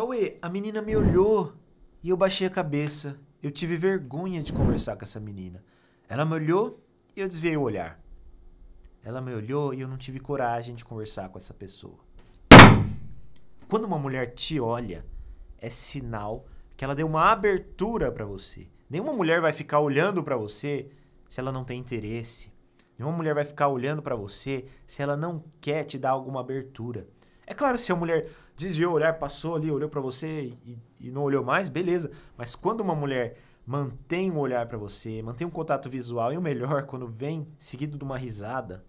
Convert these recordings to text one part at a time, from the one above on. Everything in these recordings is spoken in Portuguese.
Cauê, a menina me olhou e eu baixei a cabeça. Eu tive vergonha de conversar com essa menina. Ela me olhou e eu desviei o olhar. Ela me olhou e eu não tive coragem de conversar com essa pessoa. Quando uma mulher te olha, é sinal que ela deu uma abertura para você. Nenhuma mulher vai ficar olhando para você se ela não tem interesse. Nenhuma mulher vai ficar olhando para você se ela não quer te dar alguma abertura. É claro, se a mulher desviou o olhar, passou ali, olhou para você e, e, não olhou mais, beleza. Mas quando uma mulher mantém um olhar para você, mantém um contato visual, e o melhor, quando vem seguido de uma risada,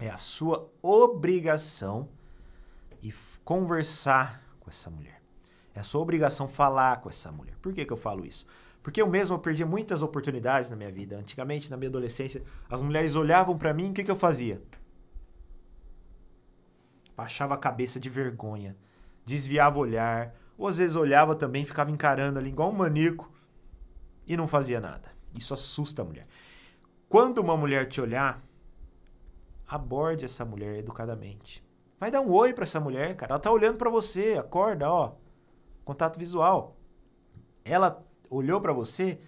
é a sua obrigação e conversar com essa mulher. É a sua obrigação falar com essa mulher. Por que, que eu falo isso? Porque eu mesmo perdi muitas oportunidades na minha vida. Antigamente, na minha adolescência, as mulheres olhavam para mim e o que, que eu fazia? baixava a cabeça de vergonha, desviava o olhar, ou às vezes olhava também, ficava encarando ali igual um maníaco e não fazia nada. Isso assusta a mulher. Quando uma mulher te olhar, aborde essa mulher educadamente. Vai dar um oi para essa mulher, cara. Ela tá olhando para você, acorda, ó. Contato visual. Ela olhou para você,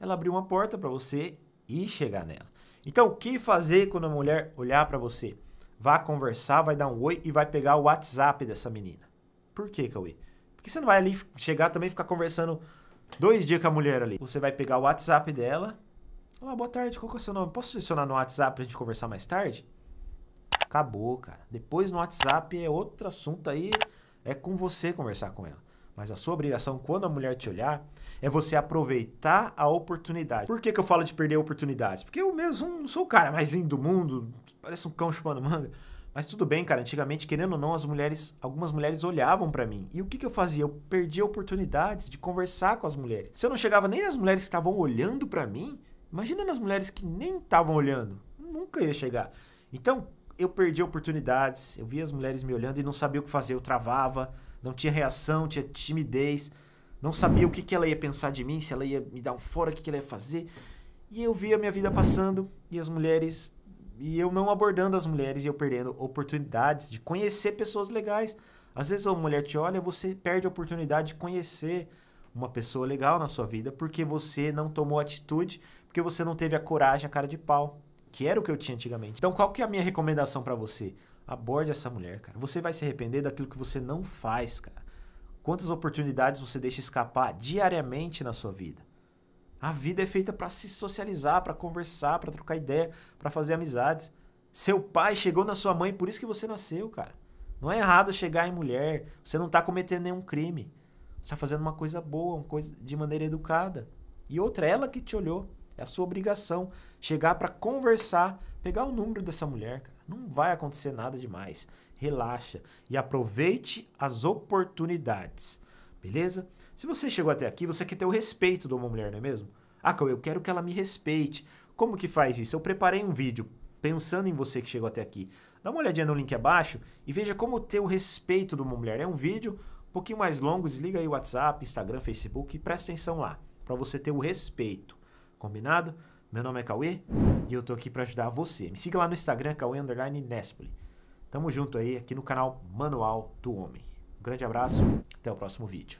ela abriu uma porta para você e chegar nela. Então, o que fazer quando a mulher olhar para você? vai conversar, vai dar um oi e vai pegar o WhatsApp dessa menina. Por quê, Cauê? Porque você não vai ali chegar também e ficar conversando dois dias com a mulher ali. Você vai pegar o WhatsApp dela. Olá, boa tarde, qual que é o seu nome? Posso adicionar no WhatsApp pra gente conversar mais tarde? Acabou, cara. Depois no WhatsApp é outro assunto aí. É com você conversar com ela. Mas a sua obrigação, quando a mulher te olhar, é você aproveitar a oportunidade. Por que, que eu falo de perder oportunidades? Porque eu mesmo não sou o cara mais lindo do mundo, parece um cão chupando manga. Mas tudo bem, cara. Antigamente, querendo ou não, as mulheres, algumas mulheres olhavam para mim. E o que, que eu fazia? Eu perdia oportunidades de conversar com as mulheres. Se eu não chegava nem nas mulheres que estavam olhando para mim, imagina nas mulheres que nem estavam olhando. Nunca ia chegar. Então, eu perdi oportunidades. Eu via as mulheres me olhando e não sabia o que fazer. Eu travava não tinha reação, tinha timidez, não sabia o que, que ela ia pensar de mim, se ela ia me dar um fora, o que, que ela ia fazer. E eu via a minha vida passando e as mulheres. E eu não abordando as mulheres e eu perdendo oportunidades de conhecer pessoas legais. Às vezes uma mulher te olha, você perde a oportunidade de conhecer uma pessoa legal na sua vida porque você não tomou atitude, porque você não teve a coragem, a cara de pau, que era o que eu tinha antigamente. Então, qual que é a minha recomendação para você? Aborde essa mulher, cara. Você vai se arrepender daquilo que você não faz, cara. Quantas oportunidades você deixa escapar diariamente na sua vida? A vida é feita para se socializar, para conversar, para trocar ideia, para fazer amizades. Seu pai chegou na sua mãe, por isso que você nasceu, cara. Não é errado chegar em mulher. Você não está cometendo nenhum crime. Você está fazendo uma coisa boa, uma coisa de maneira educada. E outra, ela que te olhou. É a sua obrigação chegar para conversar, pegar o número dessa mulher, cara. Não vai acontecer nada demais. Relaxa e aproveite as oportunidades. Beleza? Se você chegou até aqui, você quer ter o respeito de uma mulher, não é mesmo? Ah, eu quero que ela me respeite. Como que faz isso? Eu preparei um vídeo pensando em você que chegou até aqui. Dá uma olhadinha no link abaixo e veja como ter o respeito de uma mulher. É um vídeo um pouquinho mais longo, desliga aí o WhatsApp, Instagram, Facebook e presta atenção lá, para você ter o respeito. Combinado? Meu nome é Cauê e eu tô aqui para ajudar você. Me siga lá no Instagram, Cauê Underline Nespoli. Tamo junto aí, aqui no canal Manual do Homem. Um grande abraço, até o próximo vídeo.